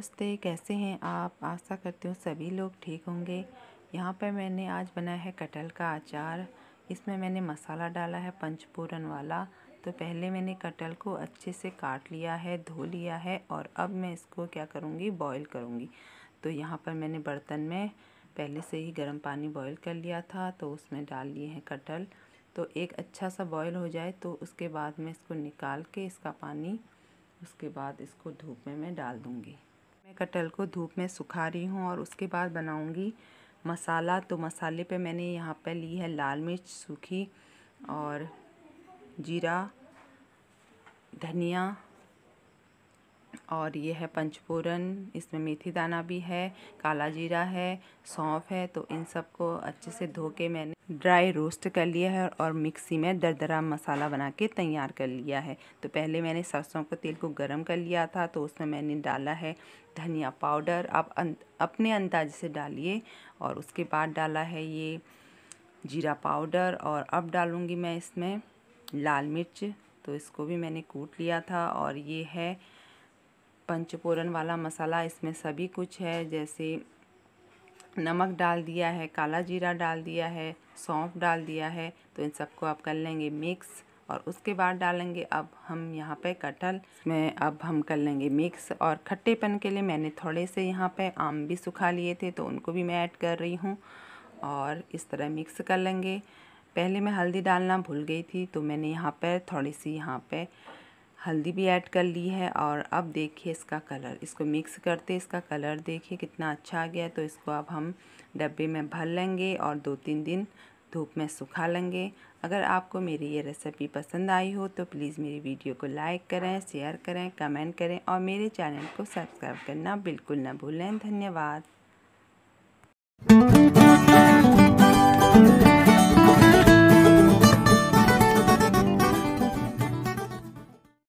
नमस्ते कैसे हैं आप आशा करती हूँ सभी लोग ठीक होंगे यहाँ पर मैंने आज बनाया है कटहल का अचार इसमें मैंने मसाला डाला है पंचपूरन वाला तो पहले मैंने कटहल को अच्छे से काट लिया है धो लिया है और अब मैं इसको क्या करूँगी बॉईल करूँगी तो यहाँ पर मैंने बर्तन में पहले से ही गर्म पानी बॉयल कर लिया था तो उसमें डाल लिए हैं कटहल तो एक अच्छा सा बॉयल हो जाए तो उसके बाद मैं इसको निकाल के इसका पानी उसके बाद इसको धूप में मैं डाल दूँगी मैं कटहल को धूप में सुखा रही हूँ और उसके बाद बनाऊँगी मसाला तो मसाले पे मैंने यहाँ पे ली है लाल मिर्च सूखी और जीरा धनिया और ये है पंचपूरन इसमें मेथी दाना भी है काला जीरा है सौंफ है तो इन सबको अच्छे से धो के मैंने ड्राई रोस्ट कर लिया है और मिक्सी में दरदरा मसाला बना के तैयार कर लिया है तो पहले मैंने सरसों के तेल को गर्म कर लिया था तो उसमें मैंने डाला है धनिया पाउडर आप अं, अपने अंदाज से डालिए और उसके बाद डाला है ये जीरा पाउडर और अब डालूँगी मैं इसमें लाल मिर्च तो इसको भी मैंने कूट लिया था और ये है पंचपूरन वाला मसाला इसमें सभी कुछ है जैसे नमक डाल दिया है काला जीरा डाल दिया है सौंफ डाल दिया है तो इन सबको आप कर लेंगे मिक्स और उसके बाद डालेंगे अब हम यहाँ पे कटहल में अब हम कर लेंगे मिक्स और खट्टेपन के लिए मैंने थोड़े से यहाँ पे आम भी सुखा लिए थे तो उनको भी मैं ऐड कर रही हूँ और इस तरह मिक्स कर लेंगे पहले मैं हल्दी डालना भूल गई थी तो मैंने यहाँ पर थोड़ी सी यहाँ पर हल्दी भी ऐड कर ली है और अब देखिए इसका कलर इसको मिक्स करते इसका कलर देखिए कितना अच्छा आ गया तो इसको अब हम डब्बे में भर लेंगे और दो तीन दिन धूप में सुखा लेंगे अगर आपको मेरी ये रेसिपी पसंद आई हो तो प्लीज़ मेरी वीडियो को लाइक करें शेयर करें कमेंट करें और मेरे चैनल को सब्सक्राइब करना बिल्कुल ना भूलें धन्यवाद